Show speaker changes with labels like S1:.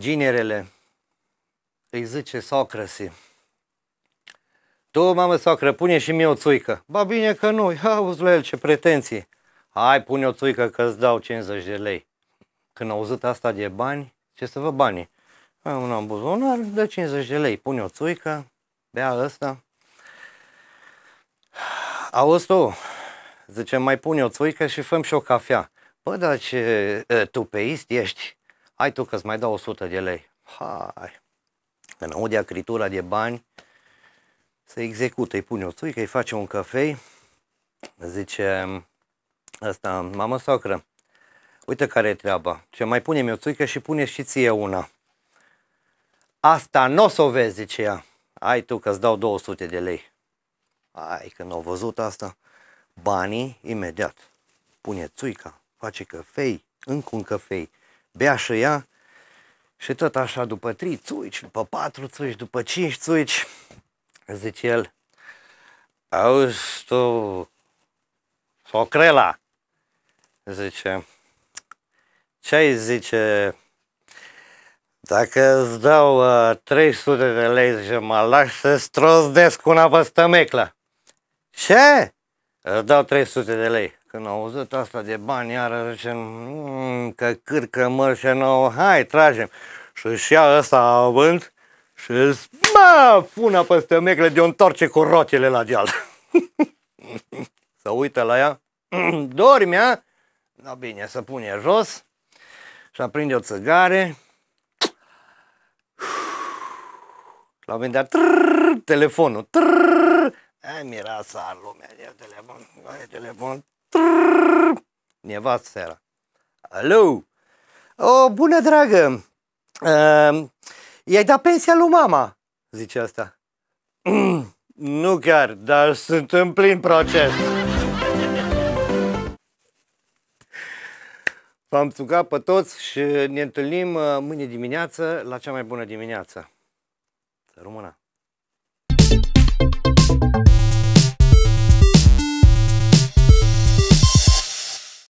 S1: ginerele, îi zice Socrasi, tu, mamă, socră, pune și mie o țuică. Ba bine că nu, ia auzi la el ce pretenții. Hai, pune o țuică că îți dau 50 de lei. Când au auzit asta de bani, ce să vă banii? Am un buzunar, dă 50 de lei, pune o țuică, bea ăsta. Auzi tu, zice, mai pune o țuică și făm și o cafea. Bă, dar ce tupeist ești? Hai tu că-ți mai dau 100 de lei. Hai. Înăude acritura de bani, să execută, îi pune o țuică, îi face un cafei, zice asta, mamă socră, uite care e treaba, ce mai punem o țuică și pune și ție una. Asta nu o să o vezi, zice ea, ai tu că-ți dau 200 de lei. Ai că n-au văzut asta, banii imediat, pune țuica, face cafei, încă un cafei, bea și ea și tot așa după trei țuici, după patru țuici, după cinci țuici, zice el, auzi tu, socrela, zice, ce ai zice, dacă îți dau uh, 300 de lei, zice, mă lași să strozdesc una pe stămeclă. Ce? Îți dau 300 de lei. Când au auzit asta de bani, iară zice, mmm, că cârcă mă, și nouă, hai, tragem. Și își ia ăsta având și îți, bă, pună peste mecle de o întorce cu roțile la deal. să uită la ea, dormea, da bine, să pune jos și aprinde o țigare. La un moment dat, trrr, telefonul, trrr, e, mireasa lumea, e telefon, e telefon, Trrr, nevastă era. Alo! O, bună dragă! Uh, i-ai dat pensia lui mama, zice asta. Mm, nu chiar, dar sunt în plin proces. V-am sugat pe toți și ne întâlnim uh, mâine dimineață la cea mai bună dimineață. rămână!